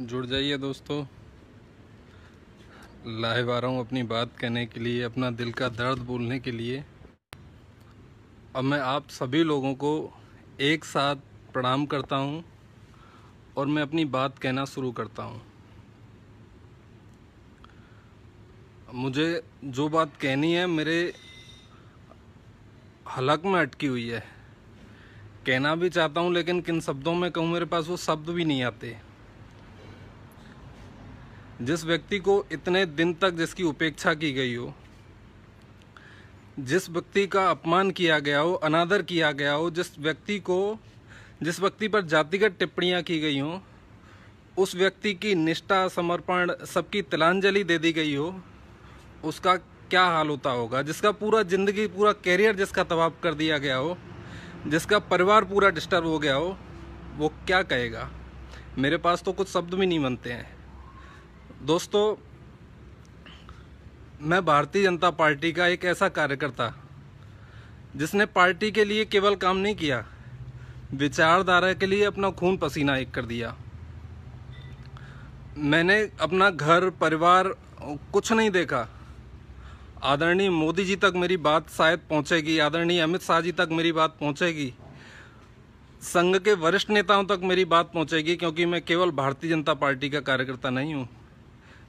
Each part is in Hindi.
जुड़ जाइए दोस्तों लाइव आ रहा हूँ अपनी बात कहने के लिए अपना दिल का दर्द बोलने के लिए अब मैं आप सभी लोगों को एक साथ प्रणाम करता हूँ और मैं अपनी बात कहना शुरू करता हूँ मुझे जो बात कहनी है मेरे हलक में अटकी हुई है कहना भी चाहता हूँ लेकिन किन शब्दों में कहूँ मेरे पास वो शब्द भी नहीं आते जिस व्यक्ति को इतने दिन तक जिसकी उपेक्षा की गई हो जिस व्यक्ति का अपमान किया गया हो अनादर किया गया हो जिस व्यक्ति को जिस व्यक्ति पर जातिगत टिप्पणियां की गई हों उस व्यक्ति की निष्ठा समर्पण सबकी तिलांजलि दे दी गई हो उसका क्या हाल होता होगा जिसका पूरा जिंदगी पूरा कैरियर जिसका तबाह कर दिया गया हो जिसका परिवार पूरा डिस्टर्ब हो गया हो वो क्या कहेगा मेरे पास तो कुछ शब्द भी नहीं बनते हैं दोस्तों मैं भारतीय जनता पार्टी का एक ऐसा कार्यकर्ता जिसने पार्टी के लिए केवल काम नहीं किया विचारधारा के लिए अपना खून पसीना एक कर दिया मैंने अपना घर परिवार कुछ नहीं देखा आदरणीय मोदी जी तक मेरी बात शायद पहुंचेगी आदरणीय अमित शाह जी तक मेरी बात पहुंचेगी संघ के वरिष्ठ नेताओं तक मेरी बात पहुंचेगी क्योंकि मैं केवल भारतीय जनता पार्टी का कार्यकर्ता नहीं हूं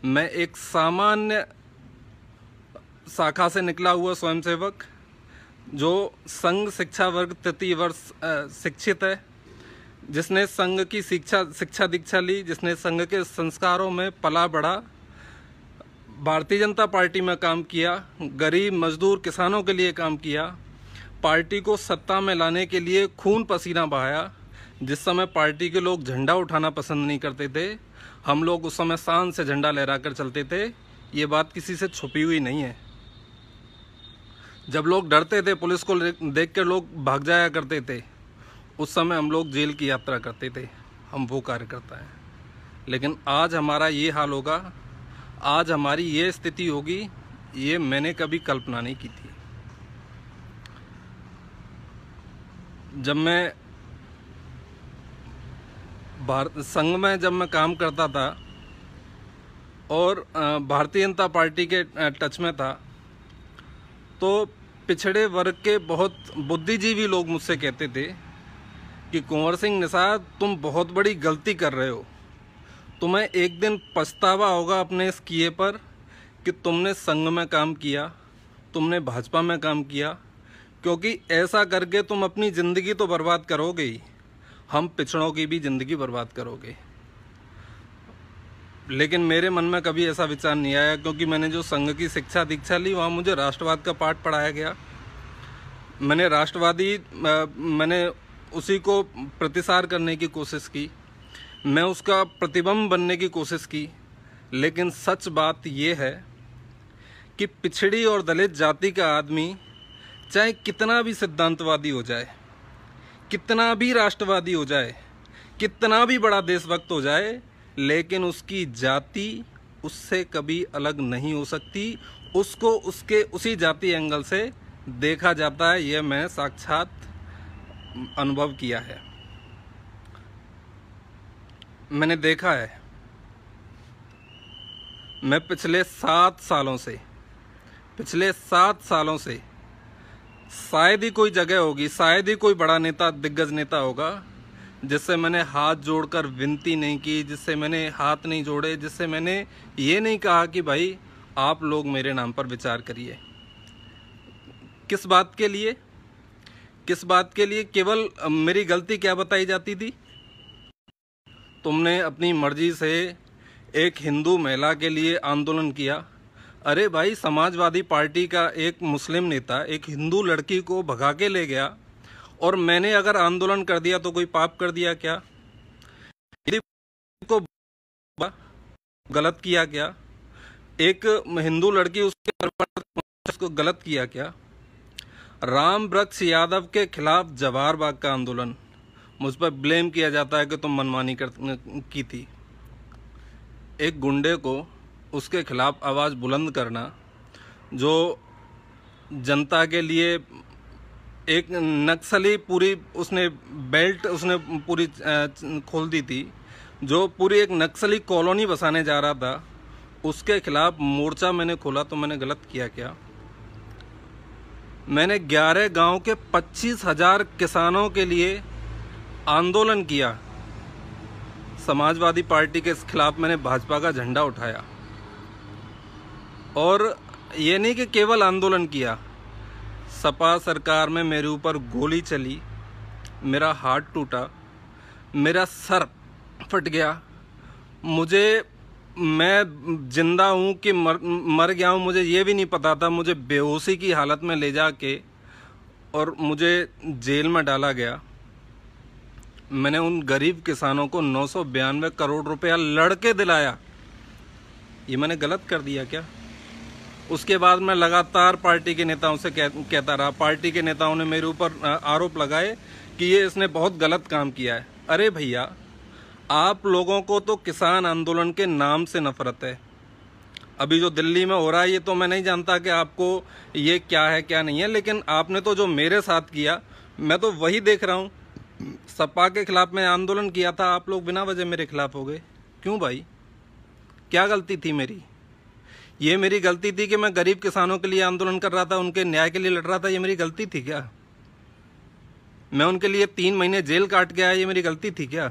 मैं एक सामान्य शाखा से निकला हुआ स्वयंसेवक जो संघ शिक्षा वर्ग तृतीय वर्ष शिक्षित है जिसने संघ की शिक्षा शिक्षा दीक्षा ली जिसने संघ के संस्कारों में पला बढ़ा भारतीय जनता पार्टी में काम किया गरीब मजदूर किसानों के लिए काम किया पार्टी को सत्ता में लाने के लिए खून पसीना बहाया जिस समय पार्टी के लोग झंडा उठाना पसंद नहीं करते थे हम लोग उस समय शान से झंडा लहरा कर चलते थे ये बात किसी से छुपी हुई नहीं है जब लोग डरते थे पुलिस को देख कर लोग भाग जाया करते थे उस समय हम लोग जेल की यात्रा करते थे हम वो कार्यकर्ता हैं लेकिन आज हमारा ये हाल होगा आज हमारी ये स्थिति होगी ये मैंने कभी कल्पना नहीं की थी जब मैं भारत संघ में जब मैं काम करता था और भारतीय जनता पार्टी के टच में था तो पिछड़े वर्ग के बहुत बुद्धिजीवी लोग मुझसे कहते थे कि कुंवर सिंह निषाद तुम बहुत बड़ी गलती कर रहे हो तुम्हें एक दिन पछतावा होगा अपने इस किए पर कि तुमने संघ में काम किया तुमने भाजपा में काम किया क्योंकि ऐसा करके तुम अपनी ज़िंदगी तो बर्बाद करोगे ही हम पिछड़ों की भी ज़िंदगी बर्बाद करोगे लेकिन मेरे मन में कभी ऐसा विचार नहीं आया क्योंकि मैंने जो संघ की शिक्षा दीक्षा ली वहाँ मुझे राष्ट्रवाद का पाठ पढ़ाया गया मैंने राष्ट्रवादी मैंने उसी को प्रतिसार करने की कोशिश की मैं उसका प्रतिबंब बनने की कोशिश की लेकिन सच बात यह है कि पिछड़ी और दलित जाति का आदमी चाहे कितना भी सिद्धांतवादी हो जाए कितना भी राष्ट्रवादी हो जाए कितना भी बड़ा देशभक्त हो जाए लेकिन उसकी जाति उससे कभी अलग नहीं हो सकती उसको उसके उसी जाति एंगल से देखा जाता है यह मैं साक्षात अनुभव किया है मैंने देखा है मैं पिछले सात सालों से पिछले सात सालों से शायद ही कोई जगह होगी शायद ही कोई बड़ा नेता दिग्गज नेता होगा जिससे मैंने हाथ जोड़कर विनती नहीं की जिससे मैंने हाथ नहीं जोड़े जिससे मैंने ये नहीं कहा कि भाई आप लोग मेरे नाम पर विचार करिए किस बात के लिए किस बात के लिए केवल मेरी गलती क्या बताई जाती थी तुमने अपनी मर्जी से एक हिंदू महिला के लिए आंदोलन किया अरे भाई समाजवादी पार्टी का एक मुस्लिम नेता एक हिंदू लड़की को भगा के ले गया और मैंने अगर आंदोलन कर दिया तो कोई पाप कर दिया क्या को गलत किया क्या एक हिंदू लड़की उसके उसको गलत किया क्या राम वृक्ष यादव के खिलाफ जवाहर बाग का आंदोलन मुझ पर ब्लेम किया जाता है कि तुम मनमानी कर की थी एक गुंडे को उसके खिलाफ आवाज़ बुलंद करना जो जनता के लिए एक नक्सली पूरी उसने बेल्ट उसने पूरी खोल दी थी जो पूरी एक नक्सली कॉलोनी बसाने जा रहा था उसके खिलाफ मोर्चा मैंने खोला तो मैंने गलत किया क्या मैंने 11 गांव के पच्चीस हजार किसानों के लिए आंदोलन किया समाजवादी पार्टी के खिलाफ मैंने भाजपा का झंडा उठाया और ये नहीं कि केवल आंदोलन किया सपा सरकार में मेरे ऊपर गोली चली मेरा हार्ट टूटा मेरा सर फट गया मुझे मैं जिंदा हूँ कि मर मर गया हूँ मुझे ये भी नहीं पता था मुझे बेहोशी की हालत में ले जा के और मुझे जेल में डाला गया मैंने उन गरीब किसानों को नौ करोड़ रुपया लड़के दिलाया ये मैंने गलत कर दिया क्या उसके बाद मैं लगातार पार्टी के नेताओं से कह, कहता रहा पार्टी के नेताओं ने मेरे ऊपर आरोप लगाए कि ये इसने बहुत गलत काम किया है अरे भैया आप लोगों को तो किसान आंदोलन के नाम से नफरत है अभी जो दिल्ली में हो रहा है ये तो मैं नहीं जानता कि आपको ये क्या है क्या नहीं है लेकिन आपने तो जो मेरे साथ किया मैं तो वही देख रहा हूँ सपा के खिलाफ मैं आंदोलन किया था आप लोग बिना वजह मेरे खिलाफ हो गए क्यों भाई क्या गलती थी मेरी ये मेरी गलती थी कि मैं गरीब किसानों के लिए आंदोलन कर रहा था उनके न्याय के लिए लड़ रहा था ये मेरी गलती थी क्या मैं उनके लिए तीन महीने जेल काट गया ये मेरी गलती थी क्या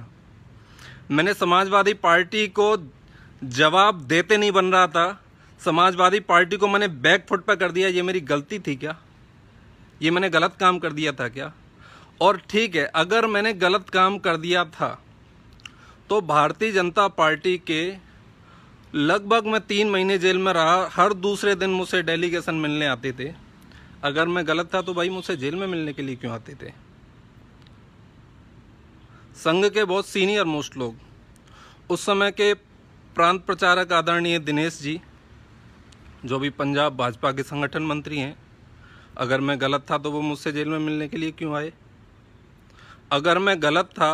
मैंने समाजवादी पार्टी को जवाब देते नहीं बन रहा था समाजवादी पार्टी को मैंने बैक फुट पर कर दिया ये मेरी गलती थी क्या ये मैंने गलत काम कर दिया था क्या और ठीक है अगर मैंने गलत काम कर दिया था तो भारतीय जनता पार्टी के लगभग मैं तीन महीने जेल में रहा हर दूसरे दिन मुझसे डेलीगेशन मिलने आते थे अगर मैं गलत था तो भाई मुझसे जेल में मिलने के लिए क्यों आते थे संघ के बहुत सीनियर मोस्ट लोग उस समय के प्रांत प्रचारक आदरणीय दिनेश जी जो भी पंजाब भाजपा के संगठन मंत्री हैं अगर मैं गलत था तो वो मुझसे जेल में मिलने के लिए क्यों आए अगर मैं गलत था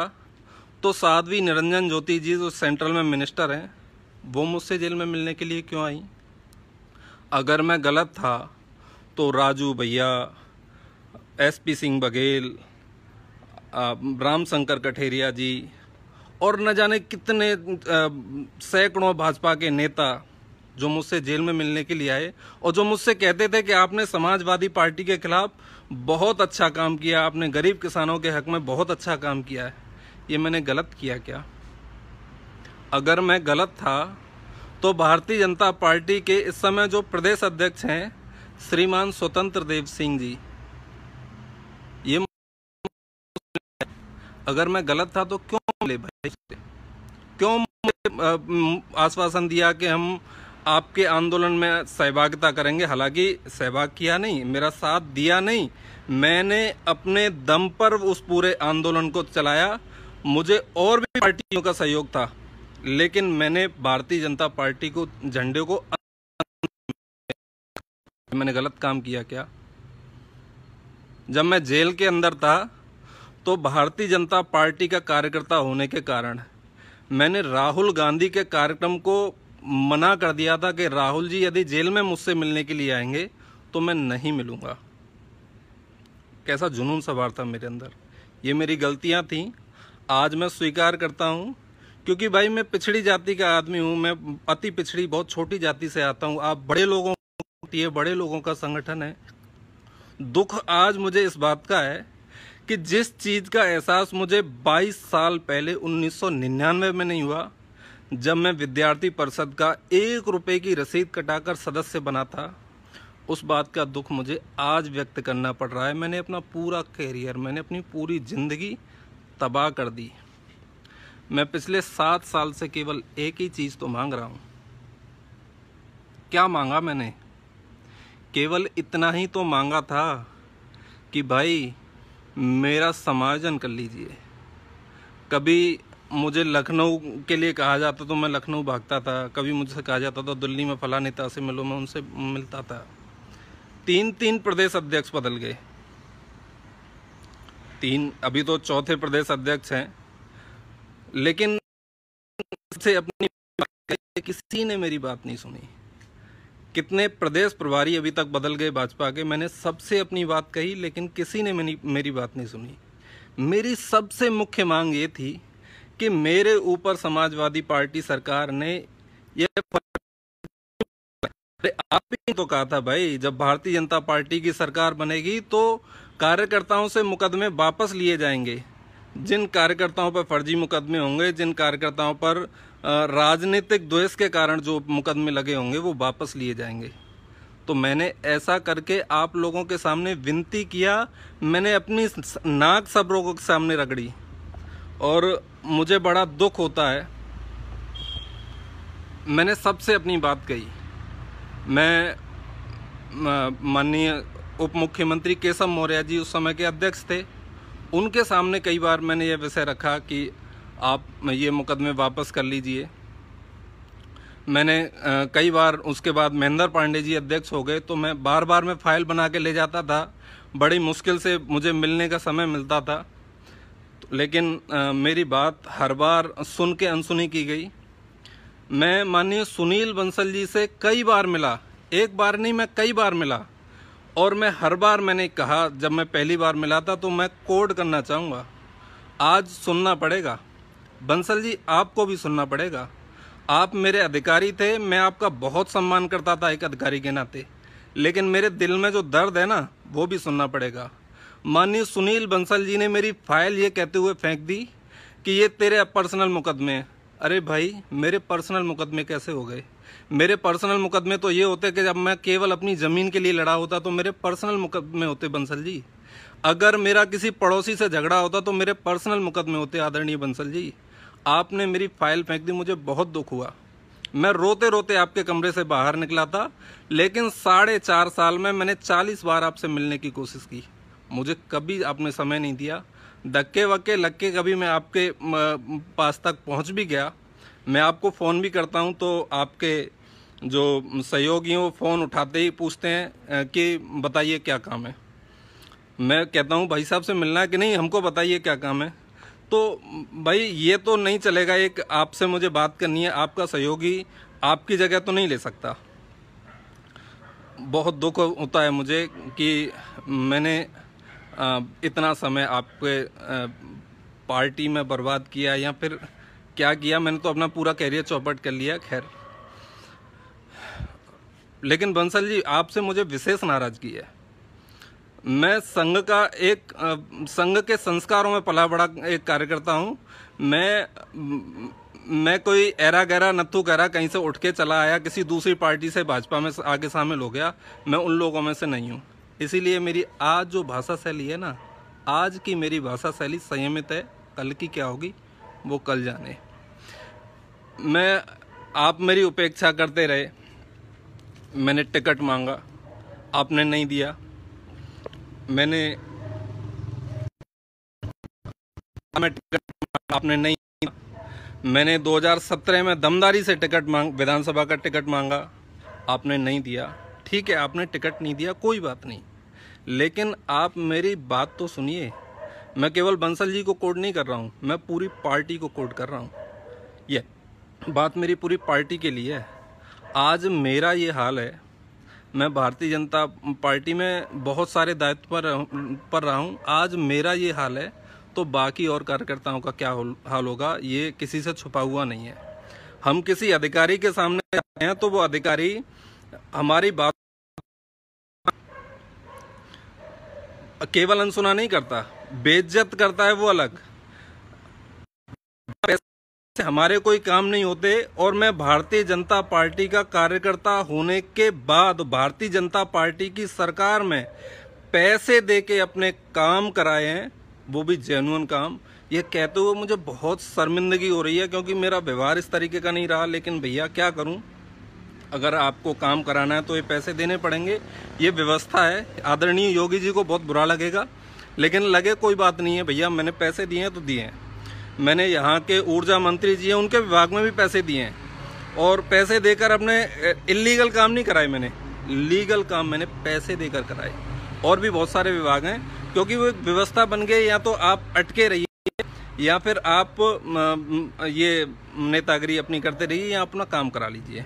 तो साध्वी निरंजन ज्योति जी जो सेंट्रल में मिनिस्टर हैं वो मुझसे जेल में मिलने के लिए क्यों आई अगर मैं गलत था तो राजू भैया एसपी सिंह बघेल राम शंकर कठेरिया जी और न जाने कितने सैकड़ों भाजपा के नेता जो मुझसे जेल में मिलने के लिए आए और जो मुझसे कहते थे कि आपने समाजवादी पार्टी के खिलाफ बहुत अच्छा काम किया आपने गरीब किसानों के हक में बहुत अच्छा काम किया है ये मैंने गलत किया क्या अगर मैं गलत था तो भारतीय जनता पार्टी के इस समय जो प्रदेश अध्यक्ष हैं श्रीमान स्वतंत्र देव सिंह जी ये अगर मैं गलत था तो क्यों ले भाई क्यों आश्वासन दिया कि हम आपके आंदोलन में सहभागिता करेंगे हालांकि सहभाग किया नहीं मेरा साथ दिया नहीं मैंने अपने दम पर उस पूरे आंदोलन को चलाया मुझे और भी पार्टियों का सहयोग था लेकिन मैंने भारतीय जनता पार्टी को झंडे को मैंने गलत काम किया क्या जब मैं जेल के अंदर था तो भारतीय जनता पार्टी का कार्यकर्ता होने के कारण मैंने राहुल गांधी के कार्यक्रम को मना कर दिया था कि राहुल जी यदि जेल में मुझसे मिलने के लिए आएंगे तो मैं नहीं मिलूंगा कैसा जुनून सवार था मेरे अंदर ये मेरी गलतियां थी आज मैं स्वीकार करता हूं क्योंकि भाई मैं पिछड़ी जाति का आदमी हूँ मैं अति पिछड़ी बहुत छोटी जाति से आता हूँ आप बड़े लोगों ये बड़े लोगों का संगठन है दुख आज मुझे इस बात का है कि जिस चीज़ का एहसास मुझे 22 साल पहले 1999 में नहीं हुआ जब मैं विद्यार्थी परिषद का एक रुपए की रसीद कटाकर सदस्य बना था उस बात का दुख मुझे आज व्यक्त करना पड़ रहा है मैंने अपना पूरा करियर मैंने अपनी पूरी ज़िंदगी तबाह कर दी मैं पिछले सात साल से केवल एक ही चीज़ तो मांग रहा हूं क्या मांगा मैंने केवल इतना ही तो मांगा था कि भाई मेरा समायोजन कर लीजिए कभी मुझे लखनऊ के लिए कहा जाता तो मैं लखनऊ भागता था कभी मुझसे कहा जाता तो दिल्ली में फला नेता से मिलो मैं उनसे मिलता था तीन तीन प्रदेश अध्यक्ष बदल गए तीन अभी तो चौथे प्रदेश अध्यक्ष हैं लेकिन से अपनी किसी ने मेरी बात नहीं सुनी कितने प्रदेश प्रभारी अभी तक बदल गए भाजपा के मैंने सबसे अपनी बात कही लेकिन किसी ने मेरी मेरी बात नहीं सुनी मेरी सबसे मुख्य मांग ये थी कि मेरे ऊपर समाजवादी पार्टी सरकार ने ये आप ही तो कहा था भाई जब भारतीय जनता पार्टी की सरकार बनेगी तो कार्यकर्ताओं से मुकदमे वापस लिए जाएंगे जिन कार्यकर्ताओं पर फर्जी मुकदमे होंगे जिन कार्यकर्ताओं पर राजनीतिक द्वेष के कारण जो मुकदमे लगे होंगे वो वापस लिए जाएंगे तो मैंने ऐसा करके आप लोगों के सामने विनती किया मैंने अपनी नाक सब लोगों के सामने रगड़ी और मुझे बड़ा दुख होता है मैंने सबसे अपनी बात कही मैं माननीय उप मुख्यमंत्री केशव मौर्य जी उस समय के अध्यक्ष थे उनके सामने कई बार मैंने यह विषय रखा कि आप ये मुकदमे वापस कर लीजिए मैंने कई बार उसके बाद महेंद्र पांडे जी अध्यक्ष हो गए तो मैं बार बार मैं फाइल बना के ले जाता था बड़ी मुश्किल से मुझे मिलने का समय मिलता था लेकिन मेरी बात हर बार सुन के अनसुनी की गई मैं माननीय सुनील बंसल जी से कई बार मिला एक बार नहीं मैं कई बार मिला और मैं हर बार मैंने कहा जब मैं पहली बार मिला था तो मैं कोड करना चाहूँगा आज सुनना पड़ेगा बंसल जी आपको भी सुनना पड़ेगा आप मेरे अधिकारी थे मैं आपका बहुत सम्मान करता था एक अधिकारी के नाते लेकिन मेरे दिल में जो दर्द है ना वो भी सुनना पड़ेगा माननीय सुनील बंसल जी ने मेरी फाइल ये कहते हुए फेंक दी कि ये तेरे पर्सनल मुकदमे हैं अरे भाई मेरे पर्सनल मुकदमे कैसे हो गए मेरे पर्सनल मुकदमे तो ये होते कि जब मैं केवल अपनी ज़मीन के लिए लड़ा होता तो मेरे पर्सनल मुकदमे होते बंसल जी अगर मेरा किसी पड़ोसी से झगड़ा होता तो मेरे पर्सनल मुकदमे होते आदरणीय बंसल जी आपने मेरी फाइल फेंक दी मुझे बहुत दुख हुआ मैं रोते रोते आपके कमरे से बाहर निकला था लेकिन साढ़े चार साल में मैंने चालीस बार आपसे मिलने की कोशिश की मुझे कभी आपने समय नहीं दिया धक्के वक्के लग के कभी मैं आपके पास तक पहुंच भी गया मैं आपको फ़ोन भी करता हूं तो आपके जो सहयोगी वो फ़ोन उठाते ही पूछते हैं कि बताइए क्या काम है मैं कहता हूँ भाई साहब से मिलना है कि नहीं हमको बताइए क्या काम है तो भाई ये तो नहीं चलेगा एक आपसे मुझे बात करनी है आपका सहयोगी आपकी जगह तो नहीं ले सकता बहुत दुख होता है मुझे कि मैंने इतना समय आपके पार्टी में बर्बाद किया या फिर क्या किया मैंने तो अपना पूरा कैरियर चौपट कर लिया खैर लेकिन बंसल जी आपसे मुझे विशेष नाराजगी है मैं संघ का एक संघ के संस्कारों में पला बड़ा एक कार्यकर्ता हूँ मैं मैं कोई एरा गहरा नत्थू गहरा कहीं से उठ के चला आया किसी दूसरी पार्टी से भाजपा में आगे शामिल हो गया मैं उन लोगों में से नहीं हूँ इसीलिए मेरी आज जो भाषा शैली है ना आज की मेरी भाषा शैली संयमित है कल की क्या होगी वो कल जाने मैं आप मेरी उपेक्षा करते रहे मैंने टिकट मांगा आपने नहीं दिया मैंने मैं टिकट आपने नहीं मैंने 2017 में दमदारी से टिकट मांग विधानसभा का टिकट मांगा आपने नहीं दिया ठीक है आपने टिकट नहीं दिया कोई बात नहीं लेकिन आप मेरी बात तो सुनिए मैं केवल बंसल जी को कोड नहीं कर रहा हूँ मैं पूरी पार्टी को कोड कर रहा हूँ ये बात मेरी पूरी पार्टी के लिए है आज मेरा ये हाल है मैं भारतीय जनता पार्टी में बहुत सारे दायित्व पर पर रहा हूँ आज मेरा ये हाल है तो बाकी और कार्यकर्ताओं का क्या हाल होगा ये किसी से छुपा हुआ नहीं है हम किसी अधिकारी के सामने आए हैं तो वो अधिकारी हमारी बात केवल अनसुना नहीं करता बेज्जत करता है वो अलग हमारे कोई काम नहीं होते और मैं भारतीय जनता पार्टी का कार्यकर्ता होने के बाद भारतीय जनता पार्टी की सरकार में पैसे दे के अपने काम कराए हैं वो भी जेनुअन काम ये कहते हुए मुझे बहुत शर्मिंदगी हो रही है क्योंकि मेरा व्यवहार इस तरीके का नहीं रहा लेकिन भैया क्या करूं अगर आपको काम कराना है तो ये पैसे देने पड़ेंगे ये व्यवस्था है आदरणीय योगी जी को बहुत बुरा लगेगा लेकिन लगे कोई बात नहीं है भैया मैंने पैसे दिए हैं तो दिए हैं मैंने यहाँ के ऊर्जा मंत्री जी हैं उनके विभाग में भी पैसे दिए हैं और पैसे देकर अपने इलीगल काम नहीं कराए मैंने लीगल काम मैंने पैसे देकर कराए और भी बहुत सारे विभाग हैं क्योंकि वो एक व्यवस्था बन गई या तो आप अटके रहिए या फिर आप ये नेतागिरी अपनी करते रहिए या अपना काम करा लीजिए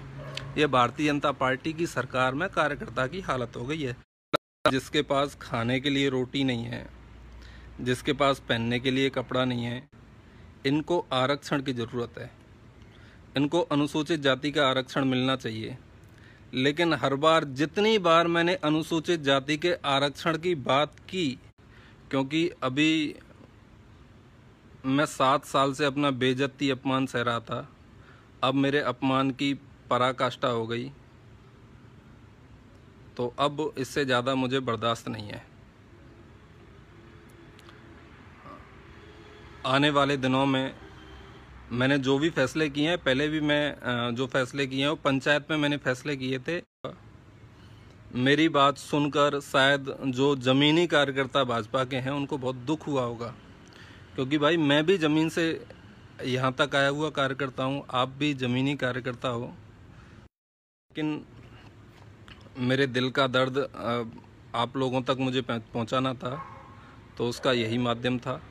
ये भारतीय जनता पार्टी की सरकार में कार्यकर्ता की हालत हो गई है जिसके पास खाने के लिए रोटी नहीं है जिसके पास पहनने के लिए कपड़ा नहीं है इनको आरक्षण की ज़रूरत है इनको अनुसूचित जाति का आरक्षण मिलना चाहिए लेकिन हर बार जितनी बार मैंने अनुसूचित जाति के आरक्षण की बात की क्योंकि अभी मैं सात साल से अपना बेजती अपमान सह रहा था अब मेरे अपमान की पराकाष्ठा हो गई तो अब इससे ज़्यादा मुझे बर्दाश्त नहीं है आने वाले दिनों में मैंने जो भी फैसले किए हैं पहले भी मैं जो फैसले किए हैं वो पंचायत में मैंने फैसले किए थे मेरी बात सुनकर शायद जो ज़मीनी कार्यकर्ता भाजपा के हैं उनको बहुत दुख हुआ होगा क्योंकि भाई मैं भी ज़मीन से यहाँ तक आया हुआ कार्यकर्ता हूँ आप भी ज़मीनी कार्यकर्ता हो लेकिन मेरे दिल का दर्द आप लोगों तक मुझे पहुँचाना था तो उसका यही माध्यम था